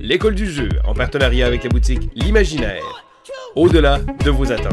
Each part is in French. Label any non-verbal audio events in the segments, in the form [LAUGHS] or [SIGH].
l'école du jeu, en partenariat avec la boutique L'Imaginaire, au-delà de vos attentes.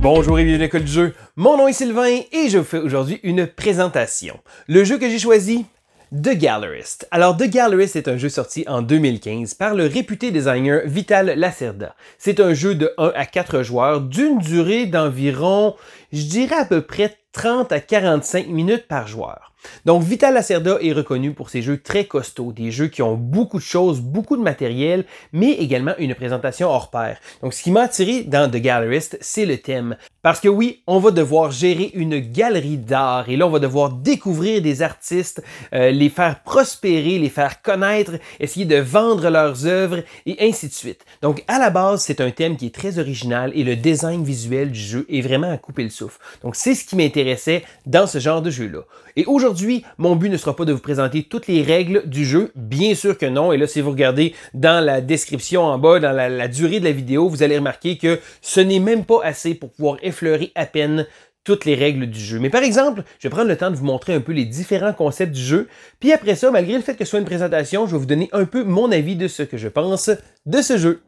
Bonjour et bienvenue à l'école du jeu. Mon nom est Sylvain et je vous fais aujourd'hui une présentation. Le jeu que j'ai choisi, The Gallerist. Alors, The Gallerist est un jeu sorti en 2015 par le réputé designer Vital Lacerda. C'est un jeu de 1 à 4 joueurs d'une durée d'environ, je dirais à peu près 30 à 45 minutes par joueur. Donc Vital Lacerda est reconnu pour ses jeux très costauds, des jeux qui ont beaucoup de choses, beaucoup de matériel, mais également une présentation hors pair. Donc ce qui m'a attiré dans The Gallerist, c'est le thème. Parce que oui, on va devoir gérer une galerie d'art et là, on va devoir découvrir des artistes, euh, les faire prospérer, les faire connaître, essayer de vendre leurs œuvres et ainsi de suite. Donc, à la base, c'est un thème qui est très original et le design visuel du jeu est vraiment à couper le souffle. Donc, c'est ce qui m'intéressait dans ce genre de jeu-là. Et aujourd'hui, mon but ne sera pas de vous présenter toutes les règles du jeu, bien sûr que non. Et là, si vous regardez dans la description en bas, dans la, la durée de la vidéo, vous allez remarquer que ce n'est même pas assez pour pouvoir Fleurit à peine toutes les règles du jeu. Mais par exemple, je vais prendre le temps de vous montrer un peu les différents concepts du jeu, puis après ça, malgré le fait que ce soit une présentation, je vais vous donner un peu mon avis de ce que je pense de ce jeu.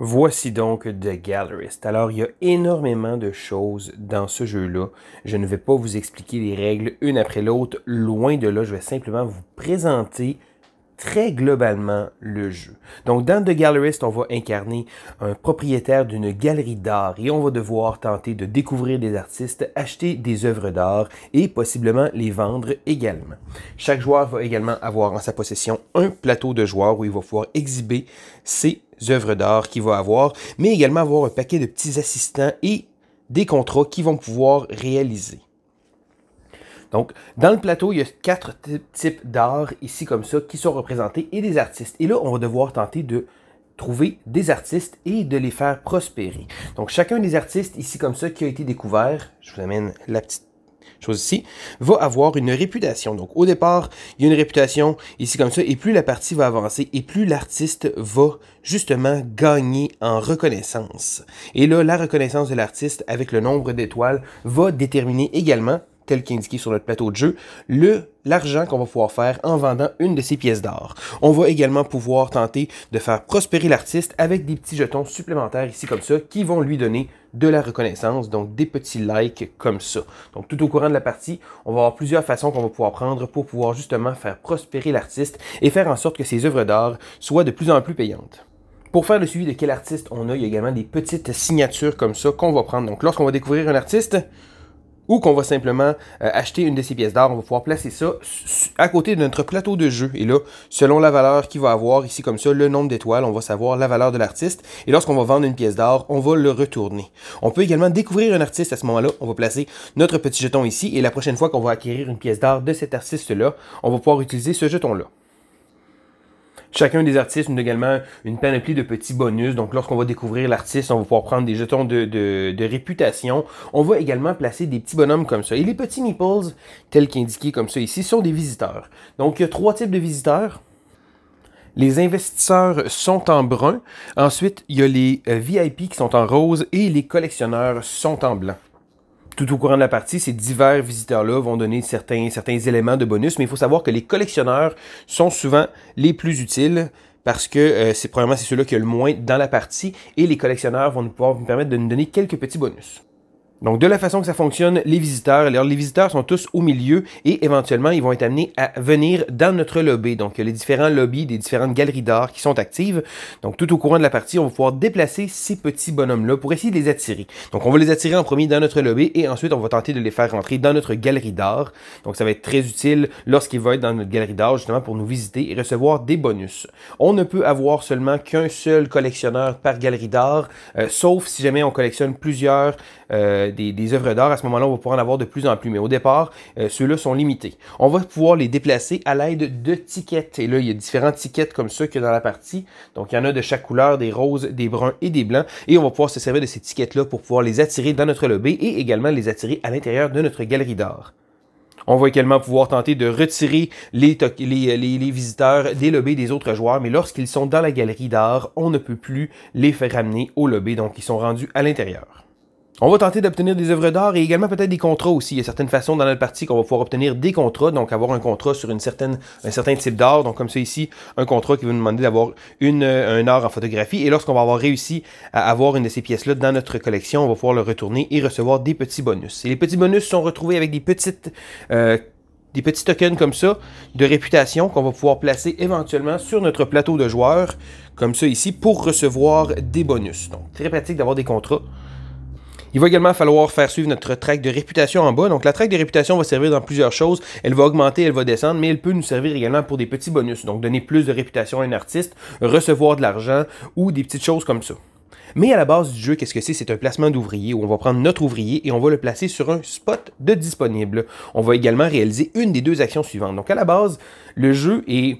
Voici donc The Gallerist. Alors, il y a énormément de choses dans ce jeu-là. Je ne vais pas vous expliquer les règles une après l'autre. Loin de là, je vais simplement vous présenter très globalement le jeu. Donc, dans The Gallerist, on va incarner un propriétaire d'une galerie d'art et on va devoir tenter de découvrir des artistes, acheter des œuvres d'art et possiblement les vendre également. Chaque joueur va également avoir en sa possession un plateau de joueurs où il va pouvoir exhiber ses œuvres d'art qu'il va avoir, mais également avoir un paquet de petits assistants et des contrats qu'ils vont pouvoir réaliser. Donc, dans le plateau, il y a quatre types d'art ici comme ça qui sont représentés et des artistes. Et là, on va devoir tenter de trouver des artistes et de les faire prospérer. Donc, chacun des artistes ici comme ça qui a été découvert, je vous amène la petite chose ici, va avoir une réputation. Donc au départ, il y a une réputation ici comme ça, et plus la partie va avancer, et plus l'artiste va justement gagner en reconnaissance. Et là, la reconnaissance de l'artiste avec le nombre d'étoiles va déterminer également tel qu'indiqué sur notre plateau de jeu, le l'argent qu'on va pouvoir faire en vendant une de ces pièces d'art. On va également pouvoir tenter de faire prospérer l'artiste avec des petits jetons supplémentaires ici comme ça qui vont lui donner de la reconnaissance, donc des petits likes comme ça. Donc tout au courant de la partie, on va avoir plusieurs façons qu'on va pouvoir prendre pour pouvoir justement faire prospérer l'artiste et faire en sorte que ses œuvres d'art soient de plus en plus payantes. Pour faire le suivi de quel artiste on a, il y a également des petites signatures comme ça qu'on va prendre. Donc lorsqu'on va découvrir un artiste, ou qu'on va simplement euh, acheter une de ces pièces d'art, On va pouvoir placer ça à côté de notre plateau de jeu. Et là, selon la valeur qu'il va avoir, ici comme ça, le nombre d'étoiles, on va savoir la valeur de l'artiste. Et lorsqu'on va vendre une pièce d'art, on va le retourner. On peut également découvrir un artiste à ce moment-là. On va placer notre petit jeton ici. Et la prochaine fois qu'on va acquérir une pièce d'art de cet artiste-là, on va pouvoir utiliser ce jeton-là. Chacun des artistes nous également une panoplie de petits bonus. Donc, lorsqu'on va découvrir l'artiste, on va pouvoir prendre des jetons de, réputation. On va également placer des petits bonhommes comme ça. Et les petits nipples, tels qu'indiqués comme ça ici, sont des visiteurs. Donc, il y a trois types de visiteurs. Les investisseurs sont en brun. Ensuite, il y a les euh, VIP qui sont en rose et les collectionneurs sont en blanc. Tout au courant de la partie, ces divers visiteurs-là vont donner certains, certains éléments de bonus, mais il faut savoir que les collectionneurs sont souvent les plus utiles parce que euh, c'est probablement c'est ceux-là qui ont le moins dans la partie et les collectionneurs vont nous pouvoir nous permettre de nous donner quelques petits bonus. Donc, de la façon que ça fonctionne, les visiteurs, alors les visiteurs sont tous au milieu et éventuellement, ils vont être amenés à venir dans notre lobby. Donc, les différents lobbies des différentes galeries d'art qui sont actives. Donc, tout au courant de la partie, on va pouvoir déplacer ces petits bonhommes-là pour essayer de les attirer. Donc, on va les attirer en premier dans notre lobby et ensuite, on va tenter de les faire rentrer dans notre galerie d'art. Donc, ça va être très utile lorsqu'ils vont être dans notre galerie d'art, justement, pour nous visiter et recevoir des bonus. On ne peut avoir seulement qu'un seul collectionneur par galerie d'art, euh, sauf si jamais on collectionne plusieurs... Euh, des, des, œuvres d'art, à ce moment-là, on va pouvoir en avoir de plus en plus. Mais au départ, euh, ceux-là sont limités. On va pouvoir les déplacer à l'aide de tickets. Et là, il y a différents tickets comme ceux que dans la partie. Donc, il y en a de chaque couleur, des roses, des bruns et des blancs. Et on va pouvoir se servir de ces tickets-là pour pouvoir les attirer dans notre lobby et également les attirer à l'intérieur de notre galerie d'art. On va également pouvoir tenter de retirer les, les, les, les, visiteurs des lobbies des autres joueurs, mais lorsqu'ils sont dans la galerie d'art, on ne peut plus les faire ramener au lobby, donc ils sont rendus à l'intérieur. On va tenter d'obtenir des œuvres d'art et également peut-être des contrats aussi. Il y a certaines façons dans notre partie qu'on va pouvoir obtenir des contrats, donc avoir un contrat sur une certaine, un certain type d'art. Donc comme ça ici, un contrat qui va nous demander d'avoir euh, un art en photographie. Et lorsqu'on va avoir réussi à avoir une de ces pièces-là dans notre collection, on va pouvoir le retourner et recevoir des petits bonus. Et les petits bonus sont retrouvés avec des petites... Euh, des petits tokens comme ça de réputation qu'on va pouvoir placer éventuellement sur notre plateau de joueurs, comme ça ici, pour recevoir des bonus. Donc, très pratique d'avoir des contrats. Il va également falloir faire suivre notre track de réputation en bas. Donc la track de réputation va servir dans plusieurs choses. Elle va augmenter, elle va descendre, mais elle peut nous servir également pour des petits bonus. Donc donner plus de réputation à un artiste, recevoir de l'argent ou des petites choses comme ça. Mais à la base du jeu, qu'est-ce que c'est C'est un placement d'ouvrier où on va prendre notre ouvrier et on va le placer sur un spot de disponible. On va également réaliser une des deux actions suivantes. Donc à la base, le jeu est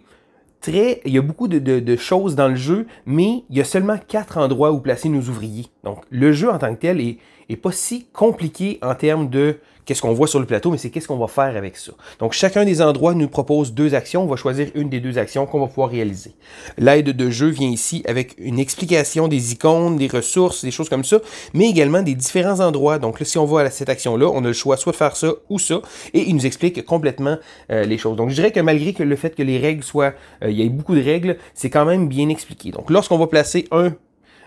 très. Il y a beaucoup de, choses dans le jeu, mais il y a seulement quatre endroits où placer nos ouvriers. Donc, le jeu en tant que tel est, est pas si compliqué en termes de qu'est-ce qu'on voit sur le plateau, mais c'est qu'est-ce qu'on va faire avec ça. Donc, chacun des endroits nous propose deux actions. On va choisir une des deux actions qu'on va pouvoir réaliser. L'aide de jeu vient ici avec une explication des icônes, des ressources, des choses comme ça, mais également des différents endroits. Donc, si on voit à cette action-là, on a le choix soit de faire ça ou ça, et il nous explique complètement euh, les choses. Donc, je dirais que malgré que le fait que les règles soient, euh, il y ait beaucoup de règles, c'est quand même bien expliqué. Donc, lorsqu'on va placer un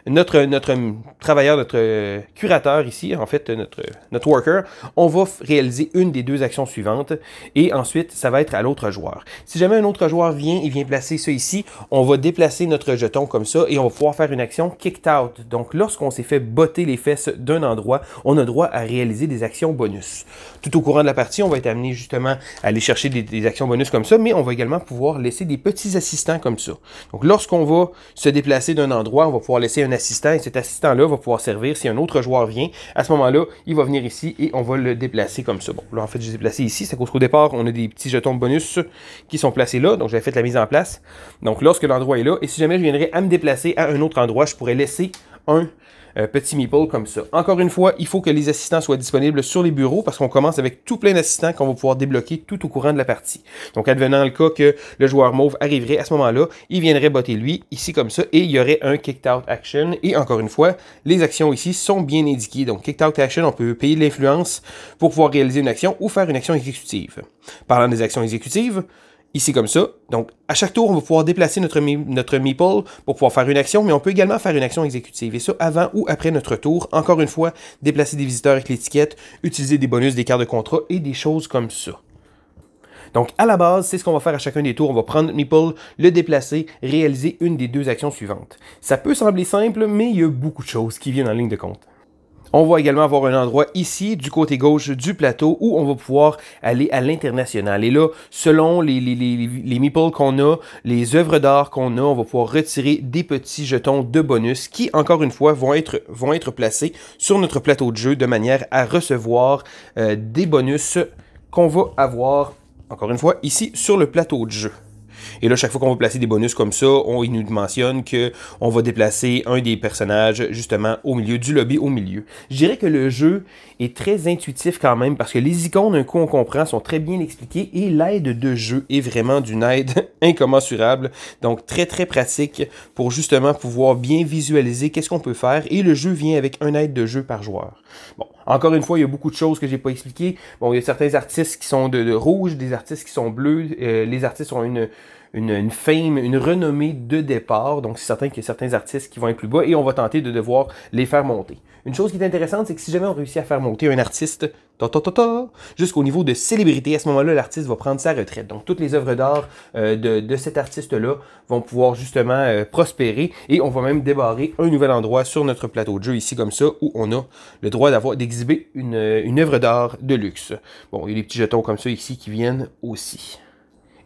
notre, notre travailleur, notre euh, curateur ici, en fait, notre, notre worker, on va réaliser une des deux actions suivantes et ensuite, ça va être à l'autre joueur. Si jamais un autre joueur vient, il vient placer ça ici, on va déplacer notre jeton comme ça et on va pouvoir faire une action kicked out. Donc, lorsqu'on s'est fait botter les fesses d'un endroit, on a droit à réaliser des actions bonus. Tout au courant de la partie, on va être amené justement à aller chercher des, des actions bonus comme ça, mais on va également pouvoir laisser des petits assistants comme ça. Donc, lorsqu'on va se déplacer d'un endroit, on va pouvoir laisser un assistant et cet assistant-là va pouvoir servir si un autre joueur vient. À ce moment-là, il va venir ici et on va le déplacer comme ça. Bon, là, en fait, je l'ai déplacé ici. C'est qu'au départ, on a des petits jetons bonus qui sont placés là. Donc, j'avais fait la mise en place. Donc, lorsque l'endroit est là, et si jamais je viendrais à me déplacer à un autre endroit, je pourrais laisser un euh, petit meeple comme ça. Encore une fois, il faut que les assistants soient disponibles sur les bureaux parce qu'on commence avec tout plein d'assistants qu'on va pouvoir débloquer tout au courant de la partie. Donc, advenant le cas que le joueur mauve arriverait à ce moment-là, il viendrait botter lui ici comme ça et il y aurait un kicked out action. Et encore une fois, les actions ici sont bien indiquées. Donc, kicked out action, on peut payer l'influence pour pouvoir réaliser une action ou faire une action exécutive. Parlant des actions exécutives, ici comme ça. Donc, à chaque tour, on va pouvoir déplacer notre, notre meeple pour pouvoir faire une action, mais on peut également faire une action exécutive, et ça avant ou après notre tour. Encore une fois, déplacer des visiteurs avec l'étiquette, utiliser des bonus, des cartes de contrat et des choses comme ça. Donc, à la base, c'est ce qu'on va faire à chacun des tours. On va prendre notre meeple, le déplacer, réaliser une des deux actions suivantes. Ça peut sembler simple, mais il y a beaucoup de choses qui viennent en ligne de compte. On va également avoir un endroit ici, du côté gauche du plateau, où on va pouvoir aller à l'international. Et là, selon les, les, les, les meeples qu'on a, les œuvres d'art qu'on a, on va pouvoir retirer des petits jetons de bonus qui, encore une fois, vont être, vont être placés sur notre plateau de jeu de manière à recevoir euh, des bonus qu'on va avoir, encore une fois, ici sur le plateau de jeu. Et là, chaque fois qu'on va placer des bonus comme ça, on, il nous mentionne qu'on va déplacer un des personnages justement au milieu, du lobby au milieu. Je dirais que le jeu est très intuitif quand même parce que les icônes, d'un coup, on comprend, sont très bien expliquées et l'aide de jeu est vraiment d'une aide [LAUGHS] incommensurable. Donc, très très pratique pour justement pouvoir bien visualiser qu'est-ce qu'on peut faire et le jeu vient avec un aide de jeu par joueur. Bon, encore une fois, il y a beaucoup de choses que j'ai pas expliquées. Bon, il y a certains artistes qui sont de, rouge, des artistes qui sont bleus. Euh, les artistes ont une, une, fame, une renommée de départ. Donc, c'est certain qu'il y a certains artistes qui vont être plus bas et on va tenter de devoir les faire monter. Une chose qui est intéressante, c'est que si jamais on réussit à faire monter un artiste jusqu'au niveau de célébrité, à ce moment-là, l'artiste va prendre sa retraite. Donc, toutes les œuvres d'art euh, de, cet artiste-là vont pouvoir justement euh, prospérer et on va même débarrer un nouvel endroit sur notre plateau de jeu ici comme ça où on a le droit d'avoir d'exhiber une, euh, une œuvre d'art de luxe. Bon, il y a des petits jetons comme ça ici qui viennent aussi.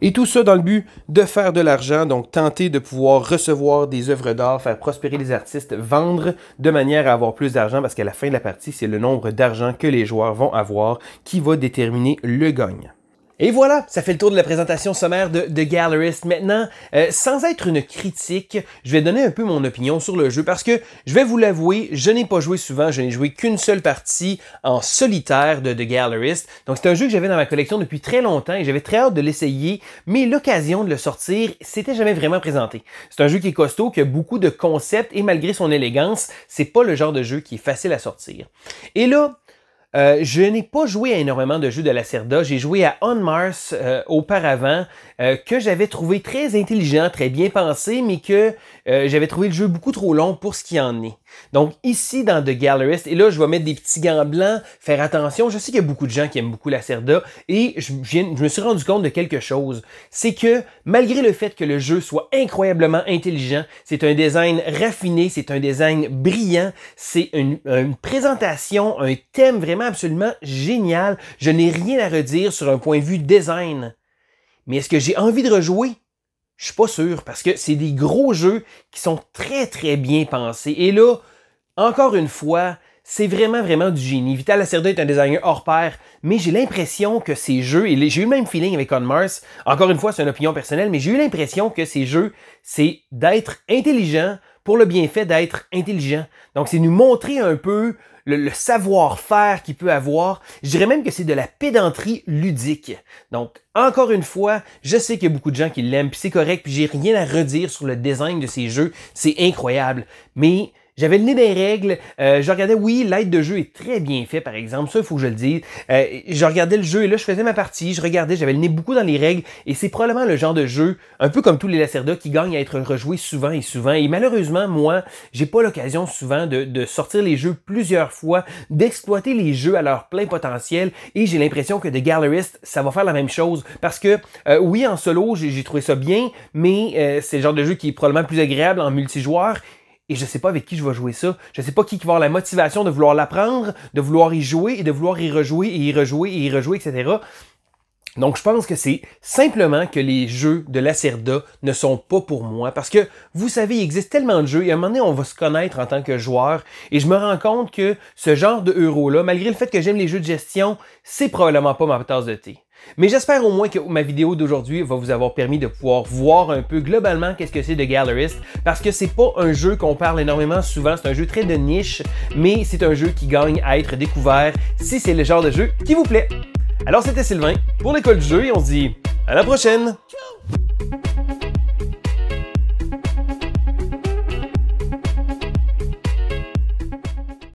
Et tout ça dans le but de faire de l'argent, donc tenter de pouvoir recevoir des œuvres d'art, faire prospérer les artistes, vendre de manière à avoir plus d'argent parce qu'à la fin de la partie, c'est le nombre d'argent que les joueurs vont avoir qui va déterminer le gagne. Et voilà, ça fait le tour de la présentation sommaire de The Gallerist. Maintenant, euh, sans être une critique, je vais donner un peu mon opinion sur le jeu parce que je vais vous l'avouer, je n'ai pas joué souvent, je n'ai joué qu'une seule partie en solitaire de The Gallerist. Donc c'est un jeu que j'avais dans ma collection depuis très longtemps et j'avais très hâte de l'essayer, mais l'occasion de le sortir s'était jamais vraiment présentée. C'est un jeu qui est costaud, qui a beaucoup de concepts et malgré son élégance, c'est pas le genre de jeu qui est facile à sortir. Et là, euh, je n'ai pas joué à énormément de jeux de la Cerda. J'ai joué à On Mars euh, auparavant, euh, que j'avais trouvé très intelligent, très bien pensé, mais que j'avais trouvé le jeu beaucoup trop long pour ce qu'il en est. Donc ici dans The Gallerist, et là je vais mettre des petits gants blancs, faire attention. Je sais qu'il y a beaucoup de gens qui aiment beaucoup la Cerda, et je, me suis rendu compte de quelque chose. C'est que malgré le fait que le jeu soit incroyablement intelligent, c'est un design raffiné, c'est un design brillant, c'est une présentation, un thème vraiment absolument génial. Je n'ai rien à redire sur un point de vue design. Mais est-ce que j'ai envie de rejouer? Je suis pas sûr parce que c'est des gros jeux qui sont très très bien pensés. Et là, encore une fois, c'est vraiment vraiment du génie. Vital Lacerda est un designer hors pair, mais j'ai l'impression que ces jeux, et j'ai eu le même feeling avec On Mars, encore une fois c'est une opinion personnelle, mais j'ai eu l'impression que ces jeux, c'est d'être intelligent, pour le bienfait d'être intelligent. Donc, c'est nous montrer un peu le, savoir-faire qu'il peut avoir. Je dirais même que c'est de la pédanterie ludique. Donc, encore une fois, je sais qu'il y a beaucoup de gens qui l'aiment, puis c'est correct, puis j'ai rien à redire sur le design de ces jeux. C'est incroyable. Mais j'avais le nez des règles. Euh, je regardais, oui, l'aide de jeu est très bien fait, par exemple. Ça, il faut que je le dise. Euh, je regardais le jeu et là, je faisais ma partie. Je regardais, j'avais le nez beaucoup dans les règles. Et c'est probablement le genre de jeu, un peu comme tous les Lacerda, qui gagne à être rejoué souvent et souvent. Et malheureusement, moi, j'ai pas l'occasion souvent de, sortir les jeux plusieurs fois, d'exploiter les jeux à leur plein potentiel. Et j'ai l'impression que The Gallerist, ça va faire la même chose. Parce que, euh, oui, en solo, j'ai trouvé ça bien, mais c'est le genre de jeu qui est probablement plus agréable en multijoueur et je ne sais pas avec qui je vais jouer ça. Je ne sais pas qui, qui va avoir la motivation de vouloir l'apprendre, de vouloir y jouer et de vouloir y rejouer et y rejouer et y rejouer, etc. Donc je pense que c'est simplement que les jeux de l'Acerda ne sont pas pour moi parce que vous savez, il existe tellement de jeux et à un moment donné, on va se connaître en tant que joueur et je me rends compte que ce genre de euro là, malgré le fait que j'aime les jeux de gestion, c'est probablement pas ma tasse de thé. Mais j'espère au moins que ma vidéo d'aujourd'hui va vous avoir permis de pouvoir voir un peu globalement qu'est-ce que c'est de Gallerist, parce que c'est pas un jeu qu'on parle énormément souvent, c'est un jeu très de niche, mais c'est un jeu qui gagne à être découvert si c'est le genre de jeu qui vous plaît. Alors c'était Sylvain pour l'école du jeu et on se dit à la prochaine!